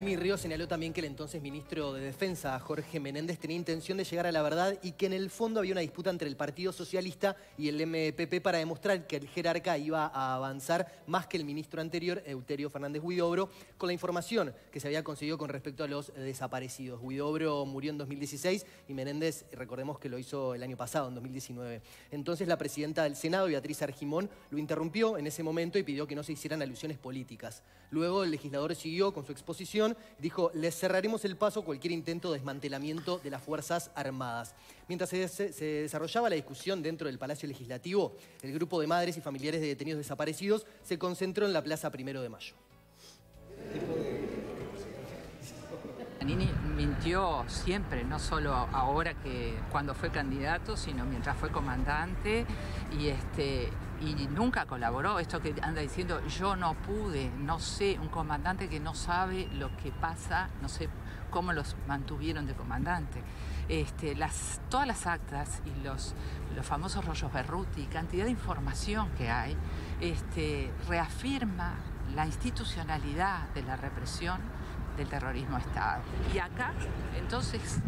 Mi Río señaló también que el entonces ministro de Defensa, Jorge Menéndez, tenía intención de llegar a la verdad y que en el fondo había una disputa entre el Partido Socialista y el MPP para demostrar que el jerarca iba a avanzar más que el ministro anterior, Euterio Fernández Huidobro, con la información que se había conseguido con respecto a los desaparecidos. Huidobro murió en 2016 y Menéndez, recordemos que lo hizo el año pasado, en 2019. Entonces la presidenta del Senado, Beatriz Argimón, lo interrumpió en ese momento y pidió que no se hicieran alusiones políticas. Luego el legislador siguió con su exposición dijo, les cerraremos el paso cualquier intento de desmantelamiento de las Fuerzas Armadas. Mientras se, desarrollaba la discusión dentro del Palacio Legislativo, el grupo de madres y familiares de detenidos desaparecidos se concentró en la Plaza Primero de Mayo. Nini mintió siempre, no solo ahora que cuando fue candidato, sino mientras fue comandante este, y nunca colaboró. Esto que anda diciendo, yo no pude, no sé, un comandante que no sabe lo que pasa, no sé cómo los mantuvieron de comandante. Este, las, todas las actas y los, los famosos rollos Berruti, cantidad de información que hay, este, reafirma la institucionalidad de la represión del terrorismo está Estado. Y acá, entonces,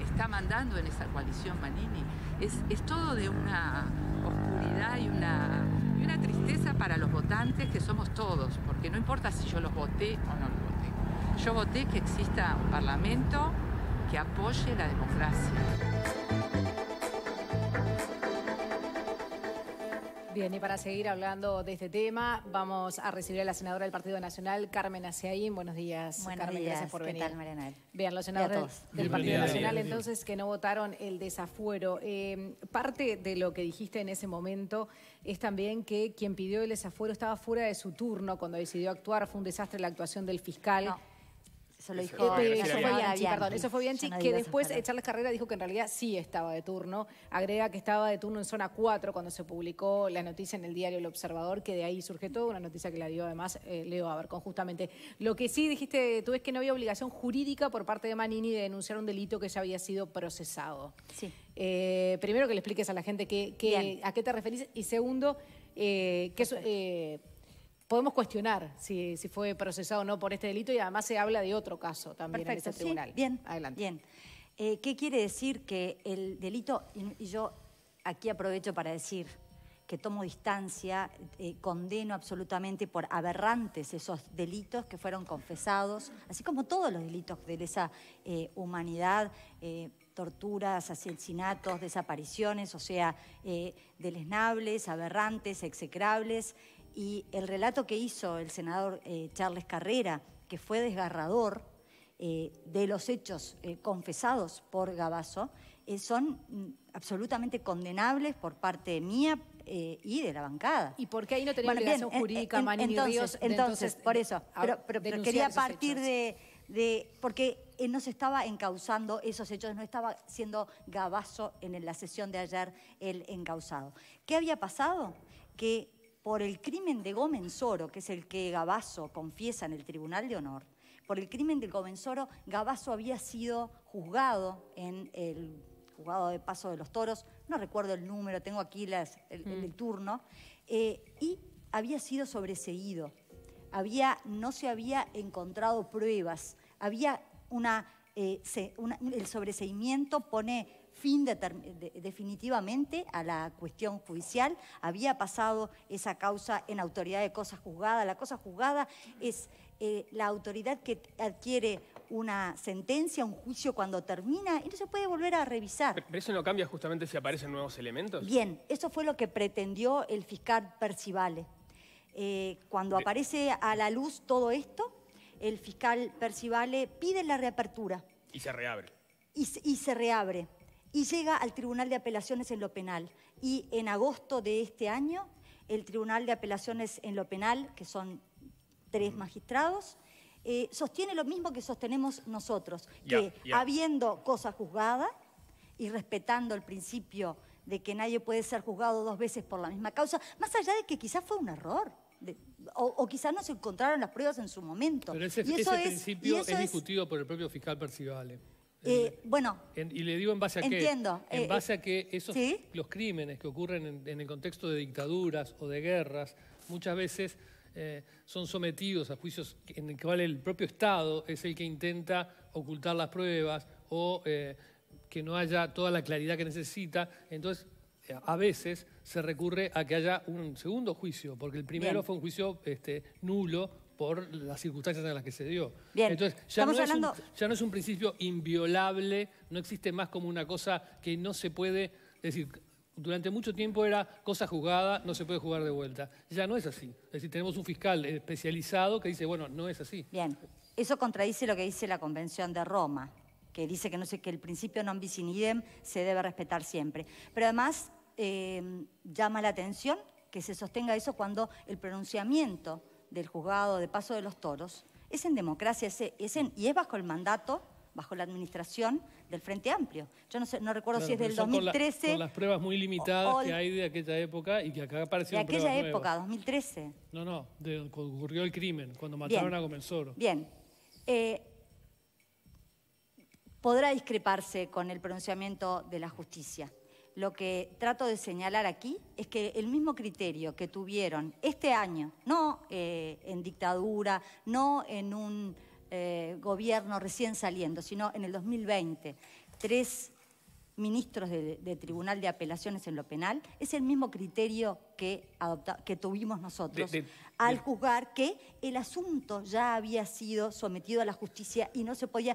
está mandando en esa coalición Manini. Es, todo de una oscuridad y una, y una tristeza para los votantes que somos todos, porque no importa si yo los voté o no los voté. Yo voté que exista un parlamento que apoye la democracia. Bien, y para seguir hablando de este tema, vamos a recibir a la senadora del Partido Nacional, Carmen Aceaín. Buenos días, Carmen, gracias por venir. tal, Bien, los senadores del Partido Nacional, entonces, que no votaron el desafuero. Eh, parte de lo que dijiste en ese momento es también que quien pidió el desafuero estaba fuera de su turno cuando decidió actuar. Fue un desastre la actuación del fiscal. Eso lo dijo. eso, fue Bianchi, perdón, eso fue Bianchi, que después Charles Carrera dijo que en realidad sí estaba de turno. Agrega que estaba de turno en zona 4 cuando se publicó la noticia en el diario El Observador, que de ahí surge toda una noticia que la dio además eh, Leo Avercon justamente. Lo que sí dijiste tú es que no había obligación jurídica por parte de Manini de denunciar un delito que ya había sido procesado. Sí. Eh, primero que le expliques a la gente a qué te referís y segundo, eh, que eso podemos cuestionar si, fue procesado o no por este delito y además se habla de otro caso también en ese tribunal. bien, adelante. Bien. Eh, ¿Qué quiere decir que el delito, y yo aquí aprovecho para decir que tomo distancia, eh, condeno absolutamente por aberrantes esos delitos que fueron confesados, así como todos los delitos de esa eh, humanidad, torturas, asesinatos, desapariciones, o sea, deleznables, aberrantes, execrables. Y el relato que hizo el senador eh, Charles Carrera, que fue desgarrador eh, de los hechos eh, confesados por Gabazo, son mm, absolutamente condenables por parte mía y de la bancada. ¿Y por qué ahí no tenía obligación jurídica, entonces, Ríos, entonces, por eso. Pero, quería partir de, de, porque no se estaba encausando esos hechos, no estaba siendo Gabazo en la sesión de ayer el encausado ¿Qué había pasado? Que por el crimen de Gomenzoro, que es el que Gabazo confiesa en el Tribunal de Honor, por el crimen de Gomenzoro, Gabazo había sido juzgado en el juzgado de Paso de los Toros, no recuerdo el número, tengo aquí el, mm. turno, eh, y había sido sobreseído, había, no se había encontrado pruebas, había una, eh, el sobreseimiento pone fin definitivamente a la cuestión judicial. Había pasado esa causa en autoridad de cosas juzgada. La cosa juzgada es eh, la autoridad que adquiere una sentencia, un juicio cuando termina y no se puede volver a revisar. ¿Pero eso no cambia justamente si aparecen nuevos elementos? Bien, eso fue lo que pretendió el fiscal Percivale. Eh, cuando aparece a la luz todo esto, el fiscal Percivale pide la reapertura. Y se reabre. y se reabre y llega al Tribunal de Apelaciones en lo penal. Y en agosto de este año, el Tribunal de Apelaciones en lo penal, que son tres magistrados, eh, sostiene lo mismo que sostenemos nosotros, que habiendo cosa juzgada y respetando el principio de que nadie puede ser juzgado dos veces por la misma causa, más allá de que quizás fue un error. o, quizás no se encontraron las pruebas en su momento. Pero ese, principio es discutido por el propio fiscal Percival. Eh, bueno. y le digo en base a qué. En eh, base a que esos, los crímenes que ocurren en, el contexto de dictaduras o de guerras, muchas veces eh, son sometidos a juicios en el que el propio Estado es el que intenta ocultar las pruebas o que no haya toda la claridad que necesita. Entonces, a veces se recurre a que haya un segundo juicio, porque el primero fue un juicio este, nulo por las circunstancias en las que se dio. Entonces, ya no, es un, ya no es un principio inviolable, no existe más como una cosa que no se puede, es decir, durante mucho tiempo era cosa jugada, no se puede jugar de vuelta. Ya no es así. Es decir, tenemos un fiscal especializado que dice, bueno, no es así. Bien, eso contradice lo que dice la Convención de Roma, que dice que, no sé, que el principio non bis in idem se debe respetar siempre. Pero además eh, llama la atención que se sostenga eso cuando el pronunciamiento del juzgado de Paso de los Toros es en democracia es, y es bajo el mandato, bajo la administración del Frente Amplio. Yo no, sé, no recuerdo si es del 2013. Con, las pruebas muy limitadas que hay de aquella época y que acá aparecieron. De aquella época, 2013. No, no, de, cuando ocurrió el crimen, cuando mataron a Comensoro. Bien. Eh, podrá discreparse con el pronunciamiento de la justicia lo que trato de señalar aquí es que el mismo criterio que tuvieron este año, no eh, en dictadura, no en un eh, gobierno recién saliendo, sino en el 2020, tres ministros de, Tribunal de Apelaciones en lo penal, es el mismo criterio que, adopta, que tuvimos nosotros al juzgar que el asunto ya había sido sometido a la justicia y no se podía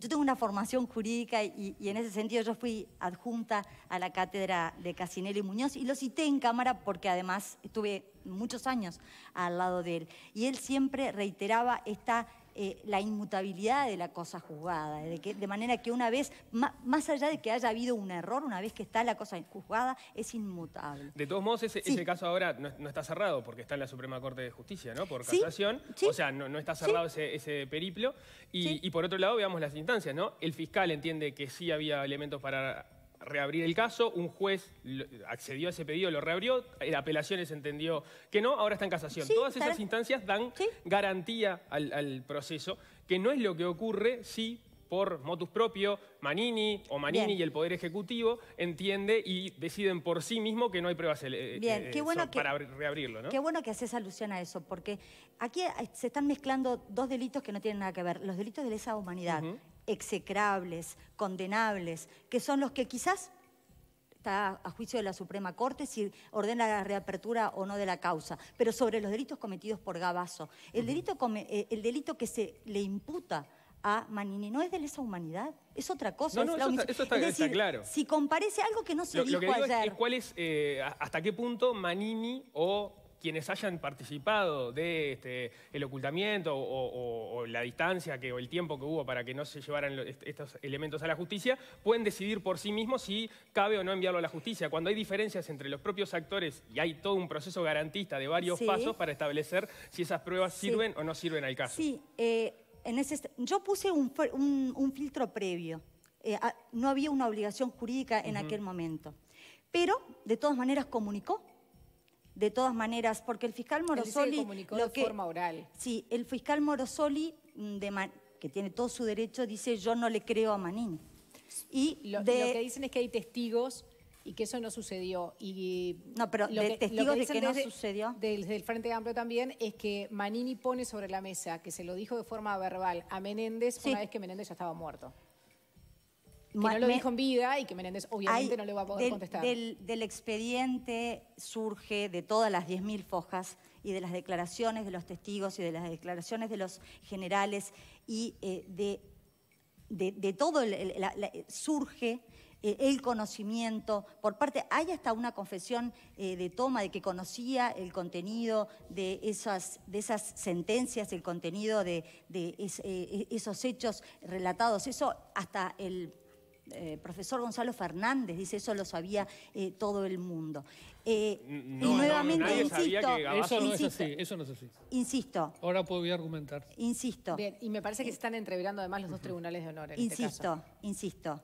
yo tengo una formación jurídica y, en ese sentido yo fui adjunta a la cátedra de Casinelli Muñoz y lo cité en cámara porque además estuve muchos años al lado de él. Y él siempre reiteraba esta eh, la inmutabilidad de la cosa juzgada, de, que, de manera que una vez, más allá de que haya habido un error, una vez que está la cosa juzgada, es inmutable. De todos modos, ese, caso ahora no, está cerrado porque está en la Suprema Corte de Justicia, ¿no? Por casación. O sea, no, no está cerrado ese, periplo. Y, y por otro lado, veamos las instancias, ¿no? El fiscal entiende que sí había elementos para reabrir el caso, un juez accedió a ese pedido, lo reabrió, en apelaciones entendió que no, ahora está en casación. Todas esas instancias dan garantía al, proceso, que no es lo que ocurre si por motus propio, Manini o Manini y el Poder Ejecutivo entiende y deciden por sí mismo que no hay pruebas eh, eh, Bien. qué eh, bueno que, para reabrirlo. Qué bueno que haces alusión a eso, porque aquí se están mezclando dos delitos que no tienen nada que ver. Los delitos de lesa humanidad, execrables, condenables, que son los que quizás está a juicio de la Suprema Corte si ordena la reapertura o no de la causa, pero sobre los delitos cometidos por Gabazo. El delito, eh, el delito que se le imputa a Manini no es de lesa humanidad, es otra cosa. eso, está, claro. Si comparece algo que no se dijo ayer. hasta qué punto Manini o quienes hayan participado de este, el ocultamiento o, la distancia que, o el tiempo que hubo para que no se llevaran estos elementos a la justicia, pueden decidir por sí mismos si cabe o no enviarlo a la justicia. Cuando hay diferencias entre los propios actores y hay todo un proceso garantista de varios pasos para establecer si esas pruebas sirven o no sirven al caso. Sí, eh, en ese, yo puse un, filtro previo. Eh, no había una obligación jurídica en aquel momento. Pero, de todas maneras, comunicó de todas maneras, porque el fiscal Morosoli... comunicó forma oral. Sí, el fiscal Morosoli, mm, que tiene todo su derecho, dice yo no le creo a Manini. Y lo, que dicen es que hay testigos y que eso no sucedió. Y no, pero lo de testigos lo que de que no sucedió. Desde el Frente Amplio también es que Manini pone sobre la mesa que se lo dijo de forma verbal a Menéndez una vez que Menéndez ya estaba muerto que no lo dijo en vida y que Menéndez obviamente no le va a poder contestar. Del, expediente surge de todas las 10.000 fojas y de las declaraciones de los testigos y de las declaraciones de los generales y eh, de, de, todo surge eh, el conocimiento por parte, hay hasta una confesión eh, de toma de que conocía el contenido de esas, de esas sentencias, el contenido de, esos hechos relatados, eso hasta el eh, profesor Gonzalo Fernández dice eso lo sabía eh, todo el mundo. y nuevamente insisto, eso no es así, Insisto. Ahora puedo a argumentar. Insisto. Bien, y me parece que se están entrevistando además los dos tribunales de honor. Este insisto, insisto.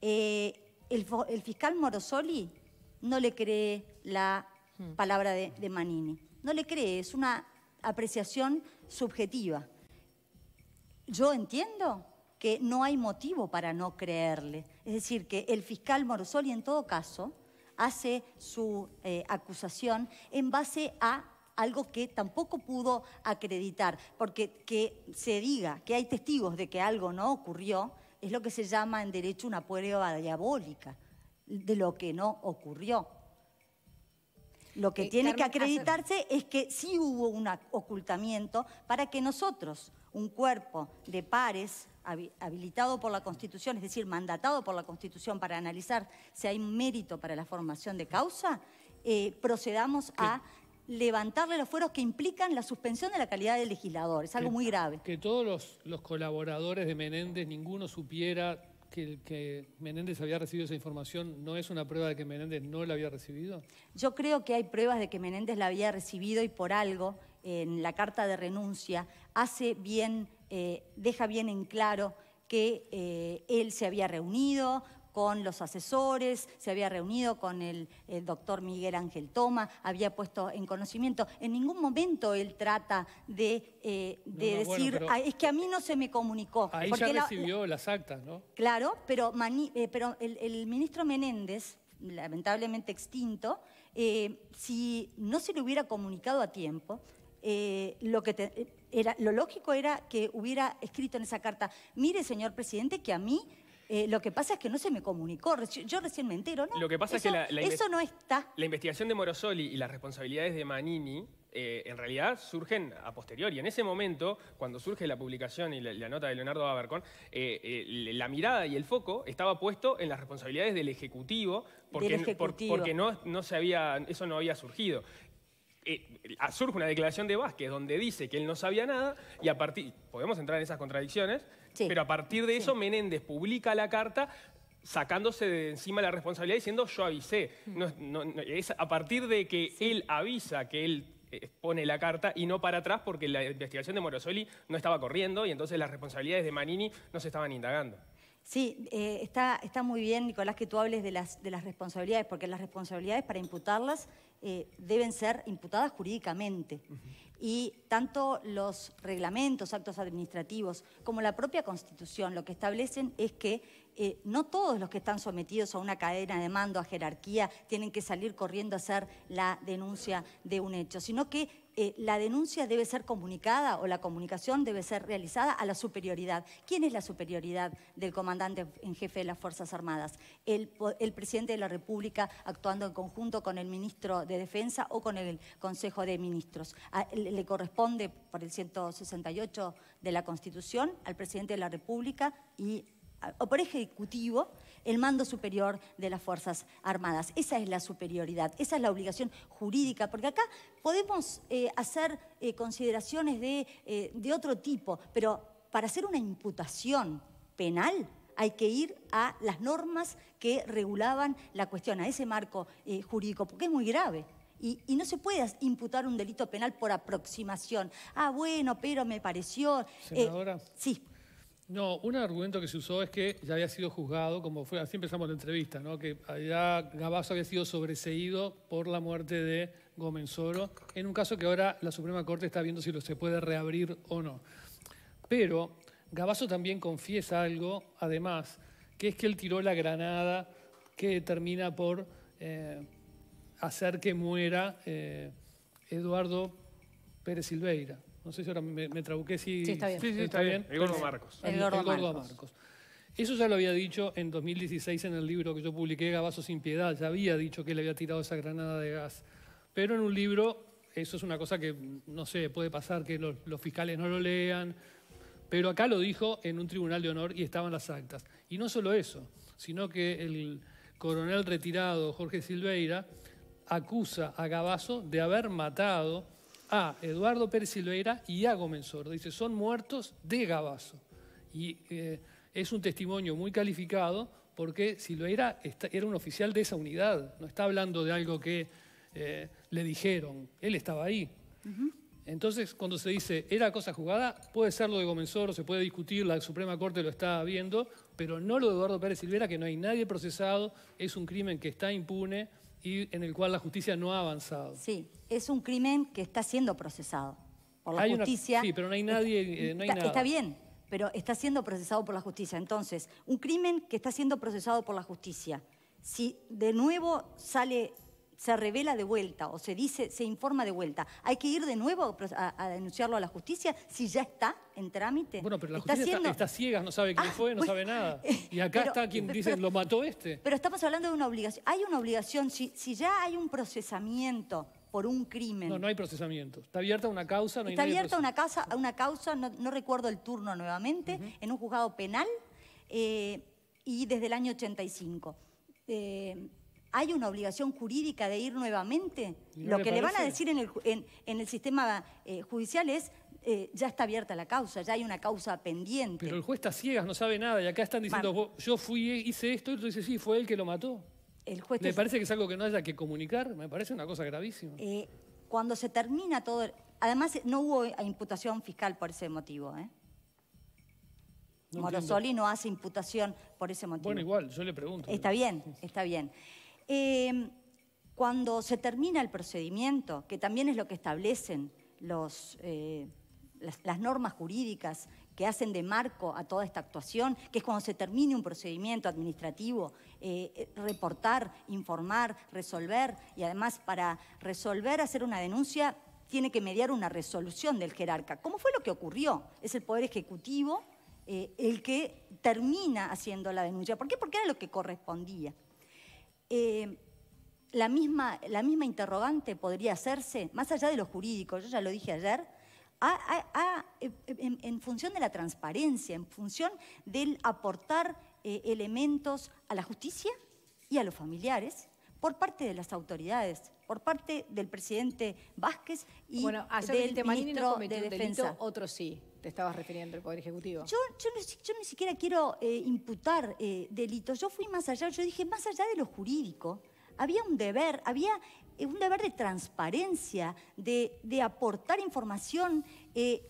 Eh, el, el, fiscal Morosoli no le cree la hmm. palabra de, de Manini. No le cree, es una apreciación subjetiva. Yo entiendo que no hay motivo para no creerle. Es decir, que el fiscal Morosoli, en todo caso, hace su eh, acusación en base a algo que tampoco pudo acreditar, porque que se diga que hay testigos de que algo no ocurrió es lo que se llama en derecho una prueba diabólica de lo que no ocurrió. Lo que eh, tiene que acreditarse es que sí hubo un ocultamiento para que nosotros, un cuerpo de pares habilitado por la Constitución, es decir, mandatado por la Constitución para analizar si hay mérito para la formación de causa, eh, procedamos a levantarle los fueros que implican la suspensión de la calidad del legislador. Es algo muy grave. Que todos los, colaboradores de Menéndez, ninguno supiera que, que Menéndez había recibido esa información, ¿no es una prueba de que Menéndez no la había recibido? Yo creo que hay pruebas de que Menéndez la había recibido y por algo en la carta de renuncia hace bien eh, deja bien en claro que eh, él se había reunido con los asesores, se había reunido con el, doctor Miguel Ángel Toma, había puesto en conocimiento. En ningún momento él trata de, eh, decir, es que a mí no se me comunicó. Ahí ya recibió las actas, ¿no? Claro, pero, pero el, ministro Menéndez, lamentablemente extinto, si no se le hubiera comunicado a tiempo, lo que lo lógico era que hubiera escrito en esa carta, mire señor presidente que a mí eh, lo que pasa es que no se me comunicó, yo recién me entero, ¿no? Lo que pasa es que la, no está. La investigación de Morosoli y las responsabilidades de Manini eh, en realidad surgen a posteriori. En ese momento, cuando surge la publicación y la, nota de Leonardo Abercón, eh, la mirada y el foco estaba puesto en las responsabilidades del Ejecutivo, porque, porque no se eso no había surgido. Eh, surge una declaración de Vázquez donde dice que él no sabía nada y a partir, podemos entrar en esas contradicciones, pero a partir de eso Menéndez publica la carta sacándose de encima la responsabilidad diciendo yo avisé. Mm. es a partir de que él avisa que él pone la carta y no para atrás porque la investigación de Morosoli no estaba corriendo y entonces las responsabilidades de Manini no se estaban indagando. Sí, eh, está, está muy bien, Nicolás, que tú hables de las, de las responsabilidades, porque las responsabilidades para imputarlas eh, deben ser imputadas jurídicamente. Y tanto los reglamentos, actos administrativos, como la propia Constitución, lo que establecen es que eh, no todos los que están sometidos a una cadena de mando, a jerarquía, tienen que salir corriendo a hacer la denuncia de un hecho, sino que eh, la denuncia debe ser comunicada o la comunicación debe ser realizada a la superioridad. ¿Quién es la superioridad del comandante en jefe de las Fuerzas Armadas? ¿El, presidente de la República actuando en conjunto con el ministro de Defensa o con el Consejo de Ministros? ¿Le corresponde por el 168 de la Constitución al presidente de la República y o por ejecutivo el mando superior de las Fuerzas Armadas. Esa es la superioridad, esa es la obligación jurídica, porque acá podemos eh, hacer eh, consideraciones de, eh, de otro tipo, pero para hacer una imputación penal hay que ir a las normas que regulaban la cuestión, a ese marco jurídico, porque es muy grave. Y, no se puede imputar un delito penal por aproximación. Ah, bueno, pero me pareció. Senadora. sí. No, un argumento que se usó es que ya había sido juzgado, como fue, así empezamos la entrevista, ¿no? que ya Gabazo había sido sobreseído por la muerte de Gómez Oro, en un caso que ahora la Suprema Corte está viendo si lo se puede reabrir o no. Pero Gabazo también confiesa algo, además, que es que él tiró la granada que termina por eh, hacer que muera eh, Eduardo Pérez Silveira. No sé si ahora me, trabuqué, si, sí, está bien. Sí, Gordo Marcos. El, Gordo, Marcos. Eso ya lo había dicho en 2016 en el libro que yo publiqué, Gabazo sin piedad, ya había dicho que le había tirado esa granada de gas. Pero en un libro, eso es una cosa que, no sé, puede pasar que los, fiscales no lo lean, pero acá lo dijo en un tribunal de honor y estaban las actas. Y no solo eso, sino que el coronel retirado Jorge Silveira acusa a Gabazo de haber matado a Eduardo Pérez Silveira y a Ordo. Dice, son muertos de Gabazo. Y eh, es un testimonio muy calificado porque Silveira era un oficial de esa unidad, no está hablando de algo que eh, le dijeron, él estaba ahí. Entonces, cuando se dice, era cosa jugada, puede ser lo de Gomenzoro, se puede discutir, la Suprema Corte lo está viendo, pero no lo de Eduardo Pérez Silveira, que no hay nadie procesado, es un crimen que está impune, y en el cual la justicia no ha avanzado. Sí, es un crimen que está siendo procesado por la justicia. sí, pero no hay nadie, eh, no hay nada. Está bien, pero está siendo procesado por la justicia. Entonces, un crimen que está siendo procesado por la justicia, si de nuevo sale se revela de vuelta o se dice, se informa de vuelta. ¿Hay que ir de nuevo a, denunciarlo a la justicia si ya está en trámite? Bueno, pero la justicia está, siendo... no sabe quién ah, fue, no pues, sabe nada. Eh, y acá está quien dice, lo mató este. Pero estamos hablando de una obligación. Hay una obligación, si, si ya hay un procesamiento por un crimen. No, no hay procesamiento. Está abierta una causa, no hay Está abierta una causa, una causa no, recuerdo el turno nuevamente, en un juzgado penal eh, y desde el año 85. Eh, ¿Hay una obligación jurídica de ir nuevamente? Lo que le, van a decir en el, sistema eh, judicial es, eh, ya está abierta la causa, ya hay una causa pendiente. Pero el juez está ciegas, no sabe nada, y acá están diciendo, yo fui, hice esto, y otro dice, sí, fue él que lo mató. El juez ¿Le parece que es algo que no haya que comunicar? Me parece una cosa gravísima. Eh, cuando se termina todo... Además, no hubo imputación fiscal por ese motivo, ¿eh? Morosoli no hace imputación por ese motivo. Bueno, igual, yo le pregunto. Está bien, está bien. Em, cuando se termina el procedimiento, que también es lo que establecen eh, las, normas jurídicas que hacen de marco a toda esta actuación, que es cuando se termine un procedimiento administrativo, eh, eh, reportar, informar, resolver, y además para resolver, hacer una denuncia, tiene que mediar una resolución del jerarca. ¿Cómo fue lo que ocurrió? Es el Poder Ejecutivo el que termina haciendo la denuncia. ¿Por qué? Porque era lo que correspondía. Eh, la, misma, la misma interrogante podría hacerse, más allá de lo jurídico, yo ya lo dije ayer, en, función de la transparencia, en función del aportar eh, elementos a la justicia y a los familiares por parte de las autoridades, por parte del presidente Vázquez y bueno, del el ministro de Defensa. otro sí, te estabas refiriendo al Poder Ejecutivo. Yo, ni siquiera quiero eh, imputar eh, delitos. Yo fui más allá, yo dije, más allá de lo jurídico, había un deber, había eh, un deber de transparencia, de, aportar información.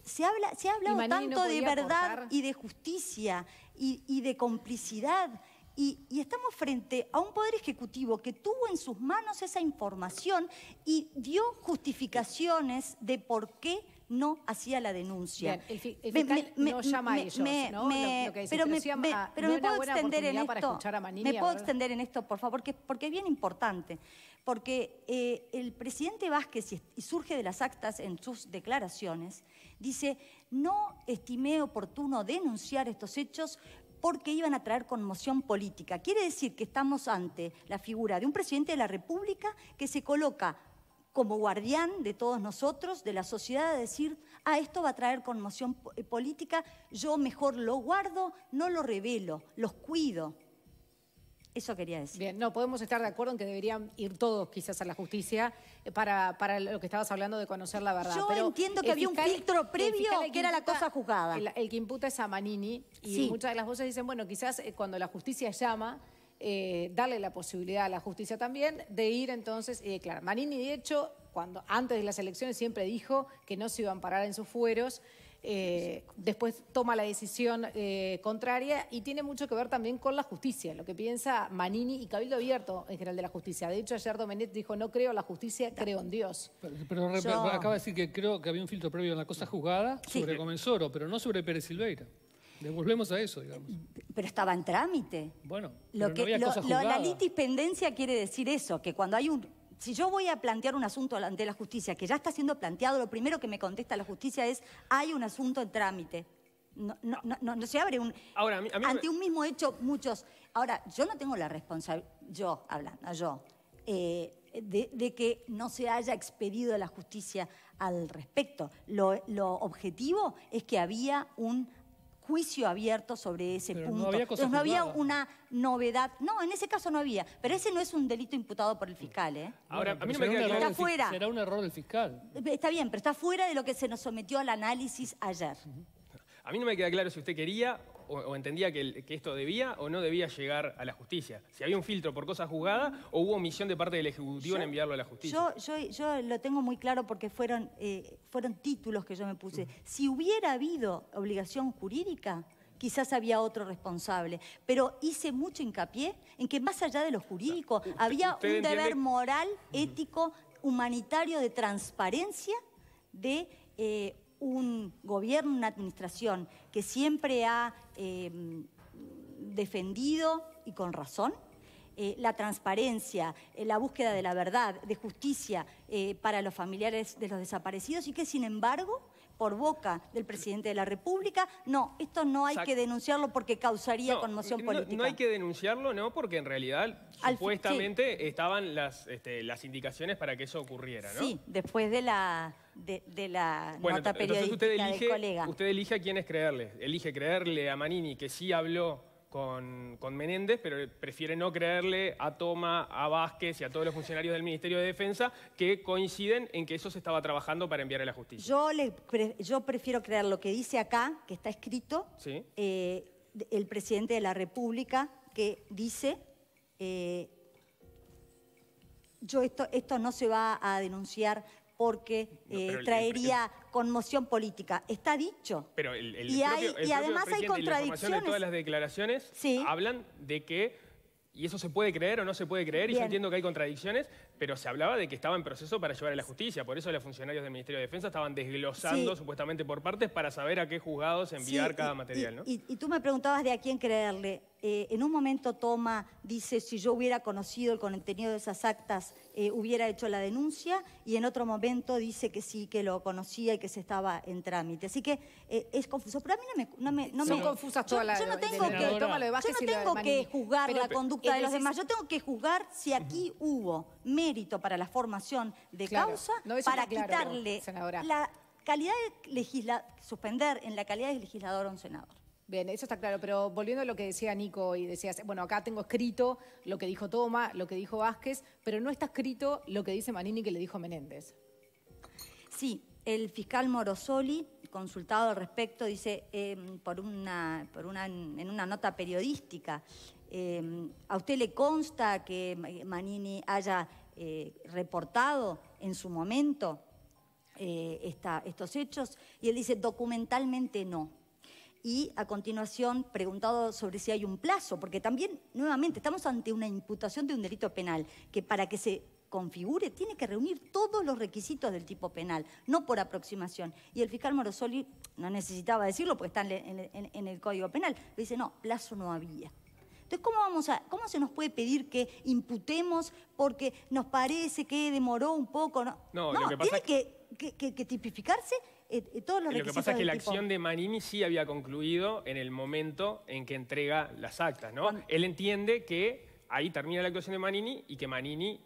se, habla, se ha hablado tanto de verdad y de justicia y, de complicidad. y, estamos frente a un poder ejecutivo que tuvo en sus manos esa información y dio justificaciones de por qué no hacía la denuncia. no llama a ellos, ¿no? pero me, ah, puedo extender en esto. me puedo extender en esto, por favor, porque, es bien importante. Porque eh, el presidente Vázquez, y surge de las actas en sus declaraciones, dice, no estimé oportuno denunciar estos hechos porque iban a traer conmoción política. Quiere decir que estamos ante la figura de un presidente de la República que se coloca como guardián de todos nosotros, de la sociedad, decir, ah, esto va a traer conmoción eh, política, yo mejor lo guardo, no lo revelo, los cuido. Eso quería decir. Bien, no, podemos estar de acuerdo en que deberían ir todos quizás a la justicia eh, para, para lo que estabas hablando de conocer la verdad. Yo entiendo que había un filtro previo que, que, era la cosa juzgada. El, que imputa es a Manini y muchas de las voces dicen, bueno, quizás eh, cuando la justicia llama eh, darle la posibilidad a la justicia también de ir entonces y declarar. Manini, de hecho, cuando antes de las elecciones siempre dijo que no se iban a parar en sus fueros. Eh, después toma la decisión eh, contraria y tiene mucho que ver también con la justicia, lo que piensa Manini y Cabildo Abierto en general de la justicia. De hecho, ayer Domenet dijo, no creo en la justicia, creo en Dios. Pero, acaba de decir que creo que había un filtro previo en la cosa juzgada sobre Comensoro, pero no sobre Pérez Silveira. Devolvemos a eso, digamos. Pero estaba en trámite. Bueno, lo que, la litispendencia quiere decir eso, que cuando hay un... Si yo voy a plantear un asunto ante la justicia que ya está siendo planteado, lo primero que me contesta la justicia es, hay un asunto en trámite. No, no, se abre un... Ahora, ante un mismo hecho, muchos... Ahora, yo no tengo la responsabilidad, yo hablando, yo, eh, de, que no se haya expedido la justicia al respecto. lo objetivo es que había un juicio abierto sobre ese punto. No había, no había una novedad. No, en ese caso no había. Pero ese no es un delito imputado por el fiscal, ¿eh? Ahora, a mí no me queda claro. Está fuera. Será un error del fiscal. Eh, está bien, pero está fuera de lo que se nos sometió al análisis ayer. A mí no me queda claro si usted quería o, entendía que, esto debía o no debía llegar a la justicia. Si había un filtro por cosa juzgada o hubo omisión de parte del Ejecutivo en enviarlo a la justicia. Yo, lo tengo muy claro porque fueron, eh, fueron títulos que yo me puse. Si hubiera habido obligación jurídica, quizás había otro responsable, pero hice mucho hincapié en que más allá de lo jurídico, había un deber moral, ético, humanitario de transparencia de... Eh, un gobierno, una administración que siempre ha eh, defendido, y con razón, eh, la transparencia, eh, la búsqueda de la verdad, de justicia para los familiares de los desaparecidos y que sin embargo por boca del presidente de la República. No, esto no hay que denunciarlo porque causaría conmoción política. No, hay que denunciarlo, no, porque en realidad supuestamente estaban las, este, las indicaciones para que eso ocurriera, ¿no? Sí, después de la de, la nota periodística usted elige, colega. Usted elige a es creerle. Elige creerle a Manini, que sí habló con, con, Menéndez, pero prefiere no creerle a Toma, a Vázquez y a todos los funcionarios del Ministerio de Defensa que coinciden en que eso se estaba trabajando para enviar a la justicia. Yo, yo prefiero creer lo que dice acá, que está escrito, eh, el presidente de la República, que dice... Eh, yo esto, esto no se va a denunciar porque eh, traería conmoción política. Está dicho. Pero el, y, y además hay contradicciones. de todas las declaraciones hablan de que, y eso se puede creer o no se puede creer, y yo entiendo que hay contradicciones, pero se hablaba de que estaba en proceso para llevar a la justicia. Por eso los funcionarios del Ministerio de Defensa estaban desglosando supuestamente por partes para saber a qué juzgados enviar cada material. ¿no? Y, tú me preguntabas de a quién creerle. Eh, en un momento Toma dice, si yo hubiera conocido el contenido de esas actas, eh, hubiera hecho la denuncia, y en otro momento dice que sí, que lo conocía y que se estaba en trámite. Así que eh, es confuso. Pero a mí no me... No Son confusas todas las... Yo, yo no tengo que, juzgar la conducta de los demás, yo tengo que juzgar si aquí hubo... Me para la formación de causa para quitarle la calidad de legislador, suspender en la calidad de legislador a un senador. Bien, eso está claro, pero volviendo a lo que decía Nico y decías, bueno, acá tengo escrito lo que dijo Toma, lo que dijo Vázquez, pero no está escrito lo que dice Manini que le dijo Menéndez. Sí, el fiscal Morosoli, consultado al respecto, dice em, por una, por una, en una nota periodística, em, ¿a usted le consta que Manini haya eh, reportado en su momento eh, estos hechos, y él dice, documentalmente no. Y a continuación, preguntado sobre si hay un plazo, porque también, nuevamente, estamos ante una imputación de un delito penal, que para que se configure tiene que reunir todos los requisitos del tipo penal, no por aproximación. Y el fiscal Morosoli no necesitaba decirlo porque está en, en el Código Penal, pero dice, no, plazo no había. Entonces, ¿cómo, vamos a, ¿cómo se nos puede pedir que imputemos porque nos parece que demoró un poco? No, lo que pasa tiene es que, tipificarse todos los Lo que pasa es que la acción de Manini sí había concluido en el momento en que entrega las actas, ¿no? Él entiende que ahí termina la actuación de Manini y que Manini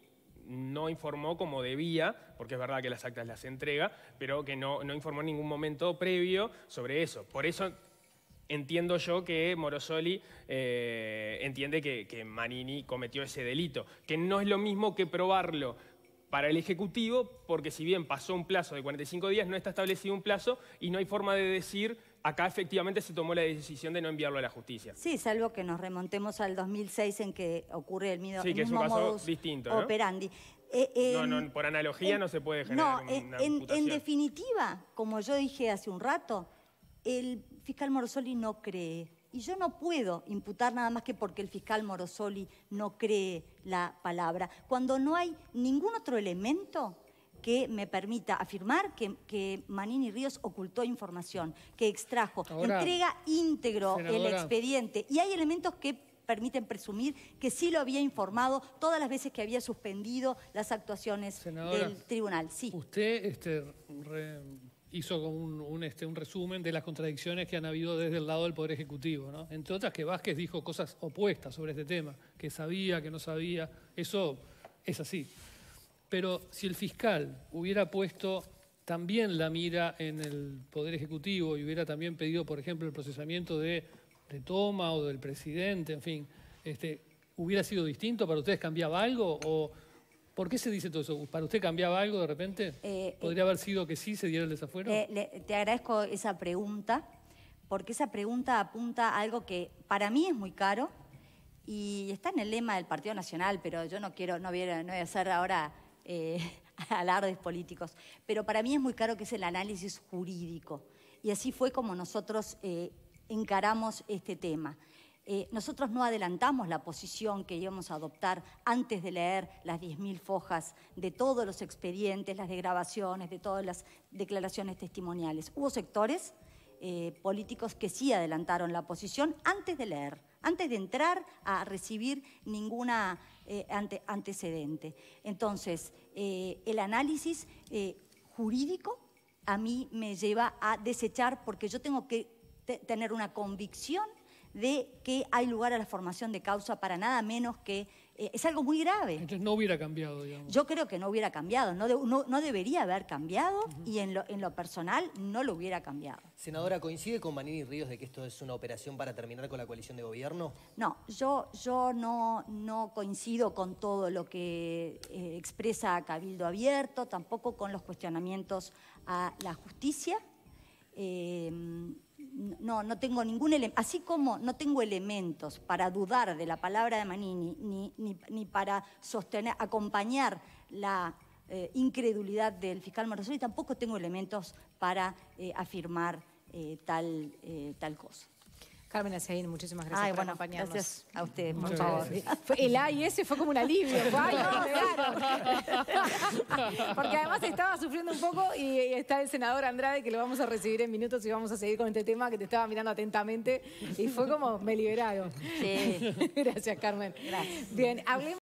no informó como debía, porque es verdad que las actas las entrega, pero que no, no informó en ningún momento previo sobre eso. Por eso entiendo yo que Morosoli eh, entiende que, Manini cometió ese delito, que no es lo mismo que probarlo para el Ejecutivo, porque si bien pasó un plazo de 45 días, no está establecido un plazo y no hay forma de decir acá efectivamente se tomó la decisión de no enviarlo a la justicia. Sí, salvo que nos remontemos al 2006 en que ocurre el, mismo, sí, que es un caso distinto, operandi. no, eh, eh, por analogía no se puede generar no, en, en definitiva, como yo dije hace un rato, el fiscal Morosoli no cree. Y yo no puedo imputar nada más que porque el fiscal Morosoli no cree la palabra, cuando no hay ningún otro elemento que me permita afirmar que, Manini Ríos ocultó información, que extrajo, entrega íntegro el expediente. Y hay elementos que permiten presumir que sí lo había informado todas las veces que había suspendido las actuaciones del tribunal. Sí. Usted este, hizo un, un, este, un resumen de las contradicciones que han habido desde el lado del Poder Ejecutivo. Entre otras que Vázquez dijo cosas opuestas sobre este tema, que sabía, que no sabía, eso es así. Pero si el fiscal hubiera puesto también la mira en el Poder Ejecutivo y hubiera también pedido, por ejemplo, el procesamiento de, de Toma o del presidente, en fin, este, ¿hubiera sido distinto para ustedes? ¿Cambiaba algo? ¿O ¿Por qué se dice todo eso? ¿Para usted cambiaba algo de repente? Eh, eh, ¿Podría haber sido que sí se diera el desafuero? Eh, te agradezco esa pregunta, porque esa pregunta apunta a algo que para mí es muy caro y está en el lema del Partido Nacional, pero yo no quiero, no voy a, hacer ahora alardes políticos, pero para mí es muy caro que es el análisis jurídico. Y así fue como nosotros encaramos este tema. Eh, nosotros no adelantamos la posición que íbamos a adoptar antes de leer las 10.000 fojas de todos los expedientes, las grabaciones, de todas las declaraciones testimoniales. Hubo sectores eh, políticos que sí adelantaron la posición antes de leer, antes de entrar a recibir ninguna eh, antecedente. Entonces, el análisis jurídico a mí me lleva a desechar porque yo tengo que tener una convicción de que hay lugar a la formación de causa para nada menos que... Eh, es algo muy grave. Entonces no hubiera cambiado, digamos. Yo creo que no hubiera cambiado, no, debería haber cambiado y en lo, personal no lo hubiera cambiado. Senadora, ¿coincide con Manini Ríos de que esto es una operación para terminar con la coalición de gobierno? No, yo, yo no, no coincido con todo lo que eh, expresa Cabildo Abierto, tampoco con los cuestionamientos a la justicia. Eh, no, no tengo ningún elemento, así como no tengo elementos para dudar de la palabra de Manini, ni, para sostener, acompañar la eh, incredulidad del fiscal y tampoco tengo elementos para eh, afirmar eh, tal cosa. Carmen Aceín, muchísimas gracias por acompañarnos. Gracias a ustedes, por favor. El A fue como un alivio. Ay, Porque además estaba sufriendo un poco y está el senador Andrade que lo vamos a recibir en minutos y vamos a seguir con este tema que te estaba mirando atentamente y fue como me liberaron. Sí. gracias, Carmen. Bien, hablemos.